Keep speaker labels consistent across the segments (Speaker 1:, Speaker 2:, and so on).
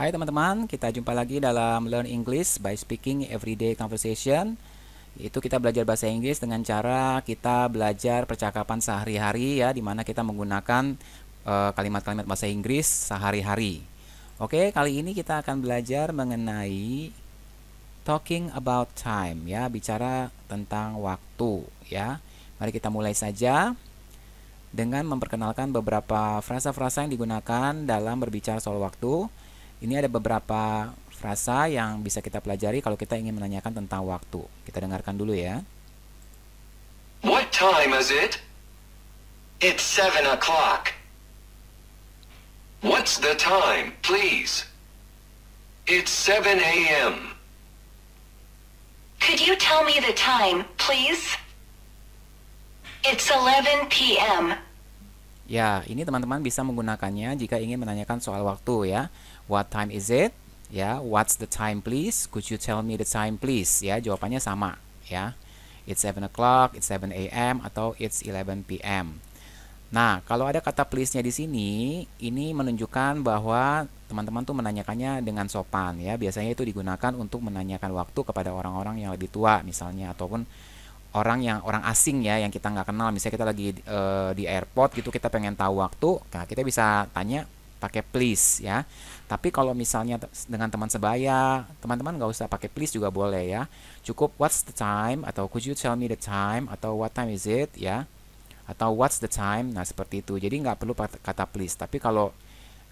Speaker 1: Hai teman-teman, kita jumpa lagi dalam Learn English by Speaking Everyday Conversation. Itu kita belajar bahasa Inggris dengan cara kita belajar percakapan sehari-hari ya, di mana kita menggunakan eh, kalimat-kalimat uh, bahasa Inggris sehari-hari. Oke, kali ini kita akan belajar mengenai talking about time ya, bicara tentang waktu ya. Mari kita mulai saja dengan memperkenalkan beberapa frasa-frasa yang digunakan dalam berbicara soal waktu. Ini ada beberapa frasa yang bisa kita pelajari kalau kita ingin menanyakan tentang waktu. Kita dengarkan dulu ya. What time is it? It's seven o'clock. What's the time, please? It's 7 a.m. Could you tell me the time, please? It's 11 p.m. Ya, ini teman-teman bisa menggunakannya jika ingin menanyakan soal waktu ya. What time is it? Ya, what's the time please? Could you tell me the time please? Ya, jawabannya sama ya. It's 7 o'clock, it's 7 a.m. atau it's 11 p.m. Nah, kalau ada kata please-nya di sini, ini menunjukkan bahwa teman-teman tuh menanyakannya dengan sopan ya. Biasanya itu digunakan untuk menanyakan waktu kepada orang-orang yang lebih tua misalnya ataupun orang yang orang asing ya yang kita nggak kenal misalnya kita lagi e, di airport gitu kita pengen tahu waktu nah kita bisa tanya pakai please ya tapi kalau misalnya dengan teman sebaya teman-teman nggak usah pakai please juga boleh ya cukup what's the time atau could you tell me the time atau what time is it ya atau what's the time nah seperti itu jadi nggak perlu kata please tapi kalau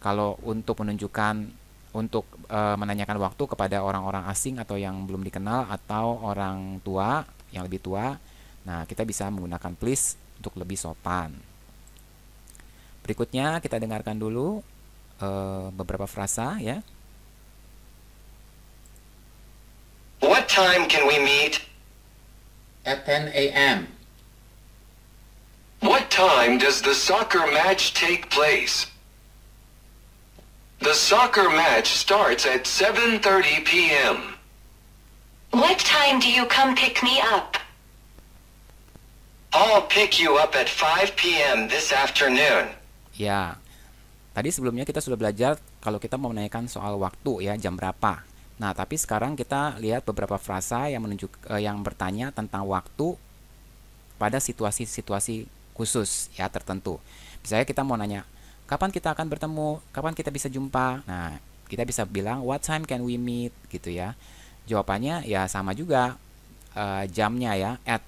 Speaker 1: kalau untuk menunjukkan untuk e, menanyakan waktu kepada orang-orang asing atau yang belum dikenal atau orang tua yang lebih tua. Nah, kita bisa menggunakan please untuk lebih sopan. Berikutnya kita dengarkan dulu e, beberapa frasa ya. What time can we meet? At 10 a.m. What time does the soccer match take place? The soccer match starts at 7:30 p.m. What time do you come pick me up? I'll pick you up at 5 p.m. this afternoon. Ya. Tadi sebelumnya kita sudah belajar kalau kita mau menanyakan soal waktu ya, jam berapa. Nah, tapi sekarang kita lihat beberapa frasa yang menunjuk eh, yang bertanya tentang waktu pada situasi-situasi khusus ya tertentu. Misalnya kita mau nanya, kapan kita akan bertemu? Kapan kita bisa jumpa? Nah, kita bisa bilang what time can we meet gitu ya. Jawabannya ya sama juga uh, jamnya ya at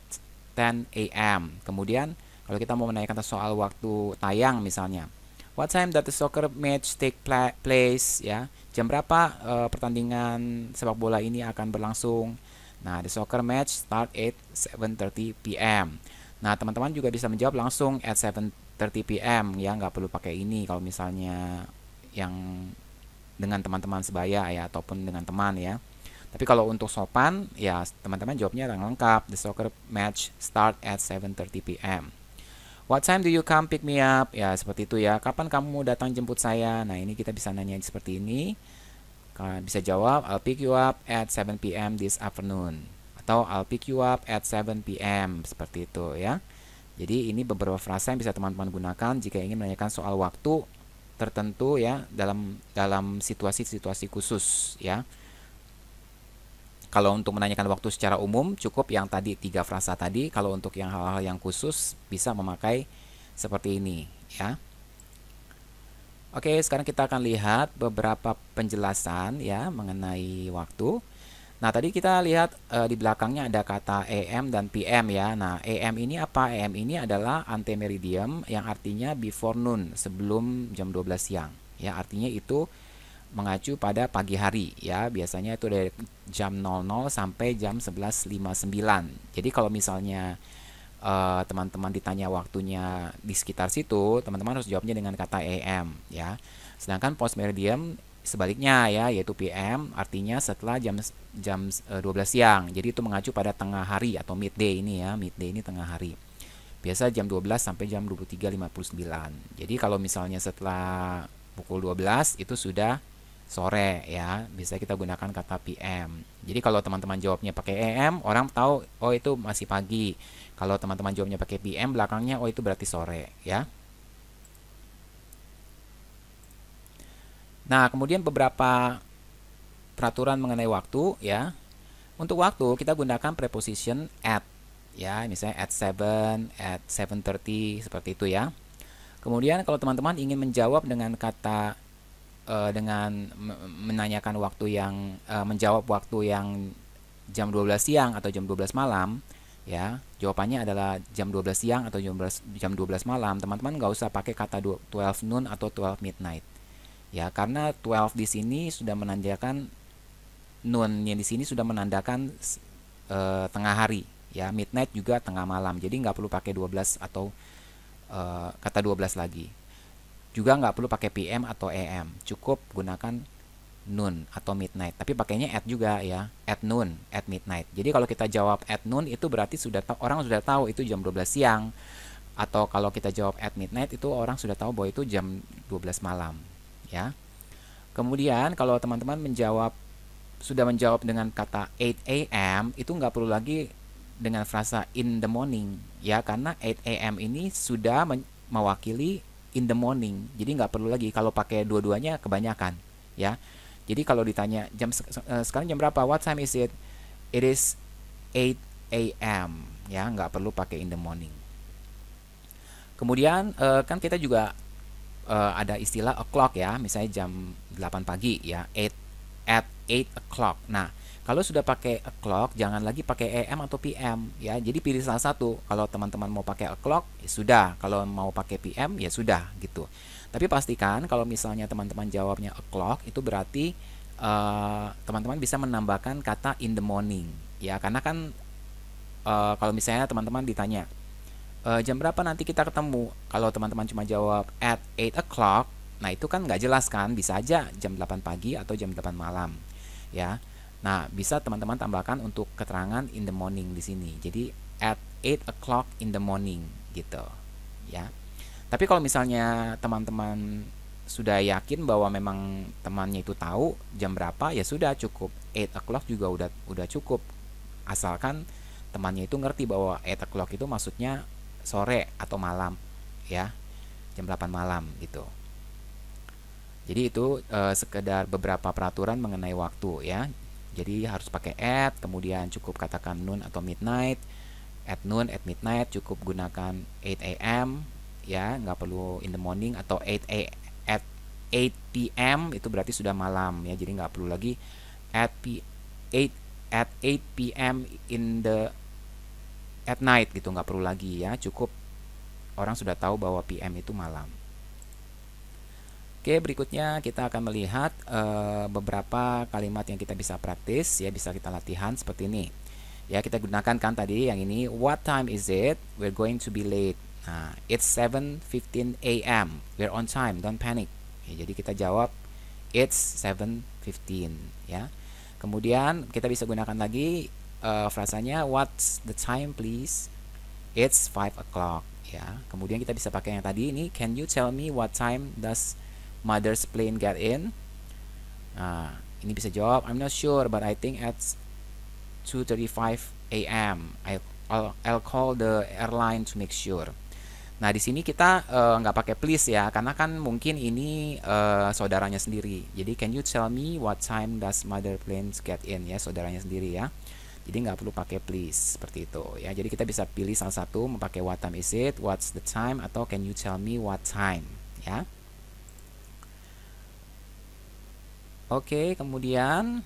Speaker 1: 10 a.m. Kemudian kalau kita mau menanyakan soal waktu tayang misalnya, what time does the soccer match take place ya? Jam berapa uh, pertandingan sepak bola ini akan berlangsung? Nah, the soccer match start at 7:30 p.m. Nah, teman-teman juga bisa menjawab langsung at 7:30 p.m. ya, nggak perlu pakai ini kalau misalnya yang dengan teman-teman sebaya ya ataupun dengan teman ya. Tapi kalau untuk sopan, ya teman-teman jawabnya yang lengkap. The soccer match start at 7.30 p.m. What time do you come pick me up? Ya, seperti itu ya. Kapan kamu datang jemput saya? Nah, ini kita bisa nanya seperti ini. Kalian Bisa jawab, I'll pick you up at 7 p.m. this afternoon. Atau I'll pick you up at 7 p.m. Seperti itu ya. Jadi ini beberapa frasa yang bisa teman-teman gunakan jika ingin menanyakan soal waktu tertentu ya dalam dalam situasi-situasi khusus ya. Kalau untuk menanyakan waktu secara umum cukup yang tadi tiga frasa tadi. Kalau untuk yang hal-hal yang khusus bisa memakai seperti ini ya. Oke, sekarang kita akan lihat beberapa penjelasan ya mengenai waktu. Nah, tadi kita lihat e, di belakangnya ada kata AM dan PM ya. Nah, AM ini apa? AM ini adalah antemeridium yang artinya before noon, sebelum jam 12 siang. Ya, artinya itu mengacu pada pagi hari ya biasanya itu dari jam 00 sampai jam 11.59 jadi kalau misalnya eh, teman-teman uh, ditanya waktunya di sekitar situ teman-teman harus jawabnya dengan kata AM ya sedangkan post meridian sebaliknya ya yaitu PM artinya setelah jam jam 12 eh, siang jadi itu mengacu pada tengah hari atau midday ini ya midday ini tengah hari biasa jam 12 sampai jam 23.59. Jadi kalau misalnya setelah pukul 12 itu sudah sore ya bisa kita gunakan kata PM jadi kalau teman-teman jawabnya pakai EM orang tahu oh itu masih pagi kalau teman-teman jawabnya pakai PM belakangnya oh itu berarti sore ya nah kemudian beberapa peraturan mengenai waktu ya untuk waktu kita gunakan preposition at ya misalnya at 7 at 7.30 seperti itu ya kemudian kalau teman-teman ingin menjawab dengan kata uh, dengan menanyakan waktu yang uh, menjawab waktu yang jam 12 siang atau jam 12 malam ya jawabannya adalah jam 12 siang atau jam 12 jam 12 malam teman-teman nggak usah pakai kata 12 noon atau 12 midnight ya karena 12 di sini sudah menandakan noon yang di sini sudah menandakan uh, tengah hari ya midnight juga tengah malam jadi nggak perlu pakai 12 atau uh, kata 12 lagi juga nggak perlu pakai PM atau AM, e cukup gunakan noon atau midnight. Tapi pakainya at juga ya, at noon, at midnight. Jadi kalau kita jawab at noon itu berarti sudah tahu orang sudah tahu itu jam 12 siang. Atau kalau kita jawab at midnight itu orang sudah tahu bahwa itu jam 12 malam, ya. Kemudian kalau teman-teman menjawab sudah menjawab dengan kata 8 a.m. itu nggak perlu lagi dengan frasa in the morning ya karena 8 a.m. ini sudah mewakili in the morning jadi nggak perlu lagi kalau pakai dua-duanya kebanyakan ya jadi kalau ditanya jam eh, sekarang jam berapa what time is it it is 8 a.m ya nggak perlu pakai in the morning kemudian eh, kan kita juga eh, ada istilah o'clock ya misalnya jam 8 pagi ya 8 at 8 o'clock nah kalau sudah pakai clock, jangan lagi pakai AM atau PM ya. Jadi pilih salah satu. Kalau teman-teman mau pakai clock, ya sudah. Kalau mau pakai PM, ya sudah gitu. Tapi pastikan kalau misalnya teman-teman jawabnya clock itu berarti eh, teman-teman uh, bisa menambahkan kata in the morning ya. Karena kan uh, kalau misalnya teman-teman ditanya e, jam berapa nanti kita ketemu, kalau teman-teman cuma jawab at 8 o'clock, nah itu kan nggak jelas kan, bisa aja jam 8 pagi atau jam 8 malam ya Nah, bisa teman-teman tambahkan untuk keterangan in the morning di sini. Jadi at 8 o'clock in the morning gitu, ya. Tapi kalau misalnya teman-teman sudah yakin bahwa memang temannya itu tahu jam berapa ya sudah cukup 8 o'clock juga udah udah cukup asalkan temannya itu ngerti bahwa 8 o'clock itu maksudnya sore atau malam ya jam 8 malam gitu jadi itu e, sekedar beberapa peraturan mengenai waktu ya jadi harus pakai at, kemudian cukup katakan noon atau midnight, at noon, at midnight, cukup gunakan 8 a.m. ya, nggak perlu in the morning atau 8 a.m. at 8 p.m. itu berarti sudah malam ya, jadi nggak perlu lagi at p at 8 p.m. in the at night gitu nggak perlu lagi ya, cukup orang sudah tahu bahwa PM itu malam. Oke, berikutnya kita akan melihat e, beberapa kalimat yang kita bisa praktis, ya bisa kita latihan seperti ini. Ya, kita gunakan kan tadi yang ini, what time is it? We're going to be late. Nah, it's 7.15 a.m. We're on time, don't panic. Ya, jadi kita jawab, it's 7.15. Ya. Kemudian kita bisa gunakan lagi e, frasanya, what's the time please? It's 5 o'clock. Ya. Kemudian kita bisa pakai yang tadi ini, can you tell me what time does mother's plane get in? Nah, ini bisa jawab, I'm not sure, but I think at 2.35 a.m. I'll, I'll call the airline to make sure. Nah, di sini kita eh, nggak uh, pakai please ya, karena kan mungkin ini uh, saudaranya sendiri. Jadi, can you tell me what time does mother plane get in ya, saudaranya sendiri ya. Jadi nggak perlu pakai please seperti itu ya. Jadi kita bisa pilih salah satu memakai what time is it, what's the time atau can you tell me what time ya. Oke, kemudian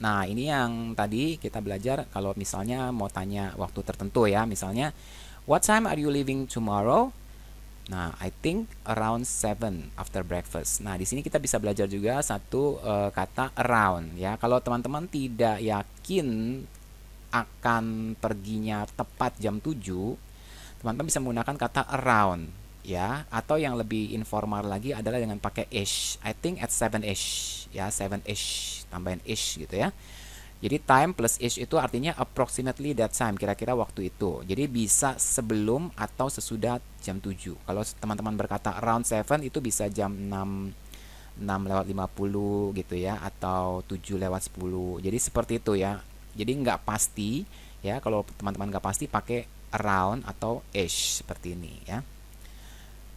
Speaker 1: nah ini yang tadi kita belajar kalau misalnya mau tanya waktu tertentu ya, misalnya what time are you leaving tomorrow? Nah, I think around 7 after breakfast. Nah, di sini kita bisa belajar juga satu uh, kata around ya. Kalau teman-teman tidak yakin akan perginya tepat jam 7, teman-teman bisa menggunakan kata around ya atau yang lebih informal lagi adalah dengan pakai ish I think at 7 ish ya 7 ish tambahin ish gitu ya jadi time plus ish itu artinya approximately that time kira-kira waktu itu jadi bisa sebelum atau sesudah jam 7 kalau teman-teman berkata around 7 itu bisa jam 6 6 lewat 50 gitu ya atau 7 lewat 10 jadi seperti itu ya jadi nggak pasti ya kalau teman-teman nggak pasti pakai around atau ish seperti ini ya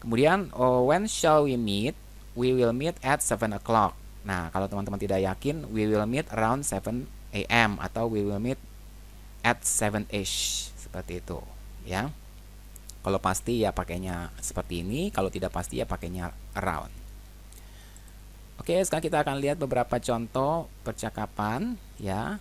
Speaker 1: Kemudian oh, when shall we meet? We will meet at 7 o'clock. Nah, kalau teman-teman tidak yakin, we will meet around 7 a.m. atau we will meet at 7-ish seperti itu, ya. Kalau pasti ya pakainya seperti ini, kalau tidak pasti ya pakainya around. Oke, sekarang kita akan lihat beberapa contoh percakapan ya.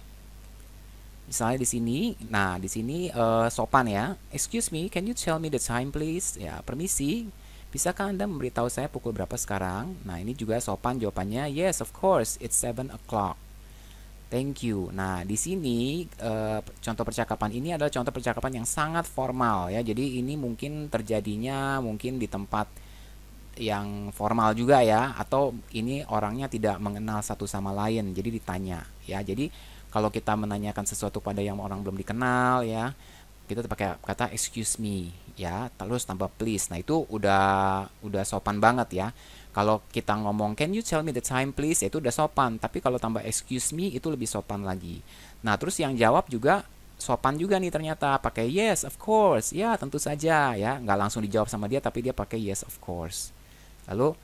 Speaker 1: Misalnya di sini, nah di sini uh, sopan ya. Excuse me, can you tell me the time please? Ya, permisi, Bisakah Anda memberitahu saya pukul berapa sekarang? Nah, ini juga sopan jawabannya. Yes, of course, it's 7 o'clock. Thank you. Nah, di sini e, contoh percakapan ini adalah contoh percakapan yang sangat formal ya. Jadi ini mungkin terjadinya mungkin di tempat yang formal juga ya atau ini orangnya tidak mengenal satu sama lain. Jadi ditanya ya. Jadi kalau kita menanyakan sesuatu pada yang orang belum dikenal ya, kita pakai kata excuse me ya terus tambah please nah itu udah udah sopan banget ya kalau kita ngomong can you tell me the time please ya, itu udah sopan tapi kalau tambah excuse me itu lebih sopan lagi nah terus yang jawab juga sopan juga nih ternyata pakai yes of course ya tentu saja ya nggak langsung dijawab sama dia tapi dia pakai yes of course lalu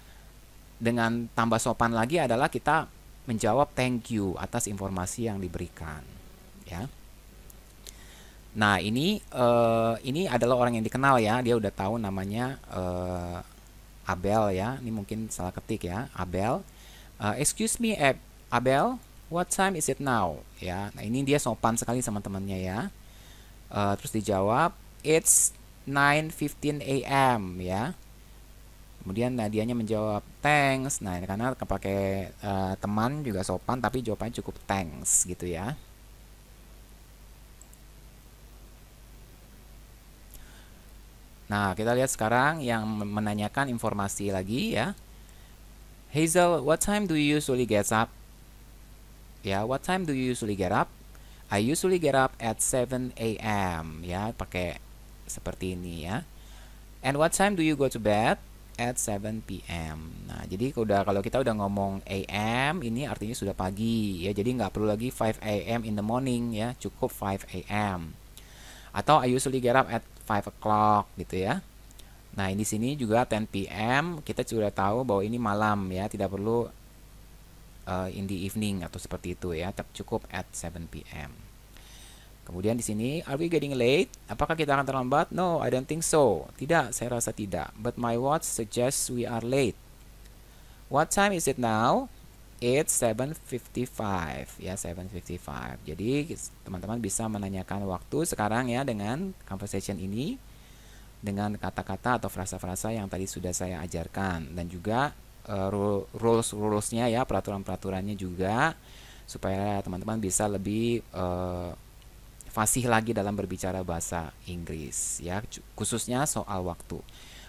Speaker 1: dengan tambah sopan lagi adalah kita menjawab thank you atas informasi yang diberikan ya Nah ini uh, ini adalah orang yang dikenal ya, dia udah tahu namanya uh, Abel ya. Ini mungkin salah ketik ya, Abel. Uh, excuse me, Ab Abel, what time is it now? Ya, nah ini dia sopan sekali sama temannya ya. Uh, terus dijawab, it's 9.15 a.m. ya. Kemudian Nadianya menjawab thanks. Nah, ini karena kepake uh, teman juga sopan tapi jawabannya cukup thanks gitu ya. Nah, kita lihat sekarang yang menanyakan informasi lagi ya. Hazel, what time do you usually get up? Ya, yeah, what time do you usually get up? I usually get up at 7 a.m. Ya, pakai seperti ini ya. And what time do you go to bed? At 7 p.m. Nah, jadi udah kalau kita udah ngomong a.m. ini artinya sudah pagi ya. Jadi nggak perlu lagi 5 a.m. in the morning ya, cukup 5 a.m atau I usually get up at 5 o'clock gitu ya. Nah, ini sini juga 10 p.m. kita sudah tahu bahwa ini malam ya, tidak perlu uh, in the evening atau seperti itu ya, tapi cukup at 7 p.m. Kemudian di sini are we getting late? Apakah kita akan terlambat? No, I don't think so. Tidak, saya rasa tidak. But my watch suggests we are late. What time is it now? It's 7.55 ya 7.55 Jadi teman-teman bisa menanyakan waktu sekarang ya dengan conversation ini Dengan kata-kata atau frasa-frasa yang tadi sudah saya ajarkan Dan juga uh, rules-rulesnya ya peraturan-peraturannya juga Supaya teman-teman bisa lebih uh, fasih lagi dalam berbicara bahasa Inggris ya Khususnya soal waktu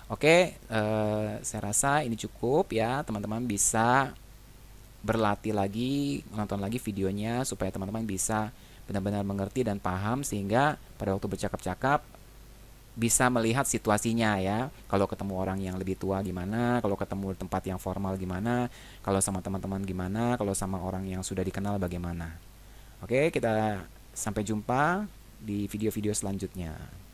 Speaker 1: Oke, uh, saya rasa ini cukup ya teman-teman bisa berlatih lagi, nonton lagi videonya supaya teman-teman bisa benar-benar mengerti dan paham sehingga pada waktu bercakap-cakap bisa melihat situasinya ya. Kalau ketemu orang yang lebih tua gimana, kalau ketemu tempat yang formal gimana, kalau sama teman-teman gimana, kalau sama orang yang sudah dikenal bagaimana. Oke, kita sampai jumpa di video-video selanjutnya.